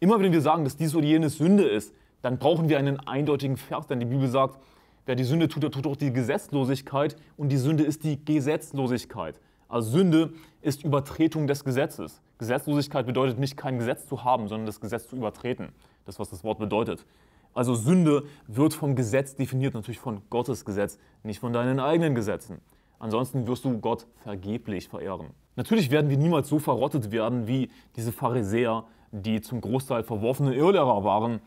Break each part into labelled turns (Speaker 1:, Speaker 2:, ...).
Speaker 1: Immer wenn wir sagen, dass dies oder jenes Sünde ist, dann brauchen wir einen eindeutigen Vers, denn die Bibel sagt, wer die Sünde tut, der tut auch die Gesetzlosigkeit und die Sünde ist die Gesetzlosigkeit. Also Sünde ist Übertretung des Gesetzes. Gesetzlosigkeit bedeutet nicht kein Gesetz zu haben, sondern das Gesetz zu übertreten. Das, was das Wort bedeutet. Also Sünde wird vom Gesetz definiert, natürlich von Gottes Gesetz, nicht von deinen eigenen Gesetzen. Ansonsten wirst du Gott vergeblich verehren. Natürlich werden wir niemals so verrottet werden wie diese Pharisäer die zum Großteil verworfene Irrlehrer waren.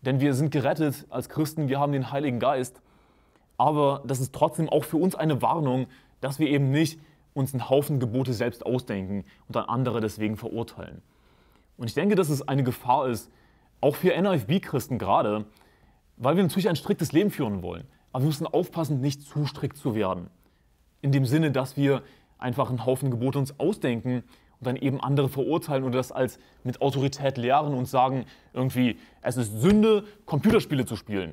Speaker 1: Denn wir sind gerettet als Christen, wir haben den Heiligen Geist. Aber das ist trotzdem auch für uns eine Warnung, dass wir eben nicht uns einen Haufen Gebote selbst ausdenken und dann andere deswegen verurteilen. Und ich denke, dass es eine Gefahr ist, auch für NFB-Christen gerade, weil wir natürlich ein striktes Leben führen wollen. Aber wir müssen aufpassen, nicht zu strikt zu werden. In dem Sinne, dass wir einfach einen Haufen Gebote uns ausdenken und dann eben andere verurteilen oder das als mit Autorität lehren und sagen irgendwie, es ist Sünde, Computerspiele zu spielen.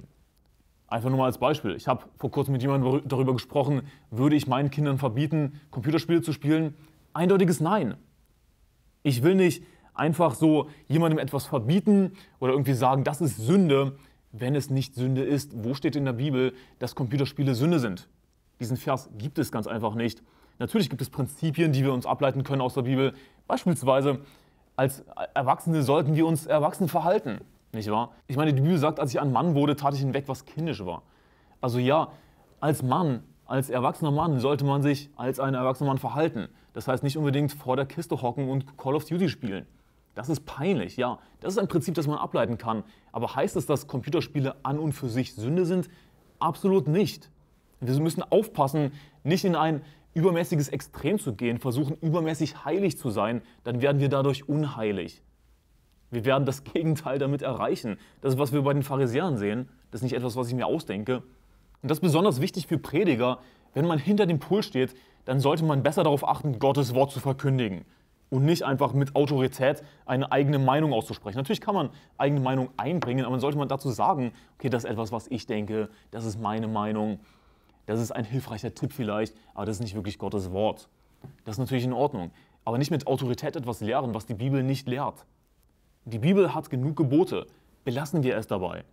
Speaker 1: Einfach nur mal als Beispiel. Ich habe vor kurzem mit jemandem darüber gesprochen, würde ich meinen Kindern verbieten, Computerspiele zu spielen? Eindeutiges Nein. Ich will nicht einfach so jemandem etwas verbieten oder irgendwie sagen, das ist Sünde, wenn es nicht Sünde ist. Wo steht in der Bibel, dass Computerspiele Sünde sind? Diesen Vers gibt es ganz einfach nicht. Natürlich gibt es Prinzipien, die wir uns ableiten können aus der Bibel. Beispielsweise, als Erwachsene sollten wir uns erwachsen verhalten, nicht wahr? Ich meine, die Bibel sagt, als ich ein Mann wurde, tat ich hinweg, was kindisch war. Also ja, als Mann, als erwachsener Mann sollte man sich als ein erwachsener Mann verhalten. Das heißt nicht unbedingt vor der Kiste hocken und Call of Duty spielen. Das ist peinlich, ja. Das ist ein Prinzip, das man ableiten kann. Aber heißt es, dass Computerspiele an und für sich Sünde sind? Absolut nicht. Wir müssen aufpassen, nicht in ein übermäßiges Extrem zu gehen, versuchen übermäßig heilig zu sein, dann werden wir dadurch unheilig. Wir werden das Gegenteil damit erreichen. Das ist, was wir bei den Pharisäern sehen. Das ist nicht etwas, was ich mir ausdenke. Und das ist besonders wichtig für Prediger. Wenn man hinter dem Pult steht, dann sollte man besser darauf achten, Gottes Wort zu verkündigen und nicht einfach mit Autorität eine eigene Meinung auszusprechen. Natürlich kann man eigene Meinung einbringen, aber dann sollte man dazu sagen, okay, das ist etwas, was ich denke, das ist meine Meinung. Das ist ein hilfreicher Tipp vielleicht, aber das ist nicht wirklich Gottes Wort. Das ist natürlich in Ordnung. Aber nicht mit Autorität etwas lehren, was die Bibel nicht lehrt. Die Bibel hat genug Gebote. Belassen wir es dabei.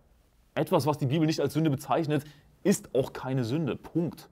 Speaker 1: Etwas, was die Bibel nicht als Sünde bezeichnet, ist auch keine Sünde. Punkt.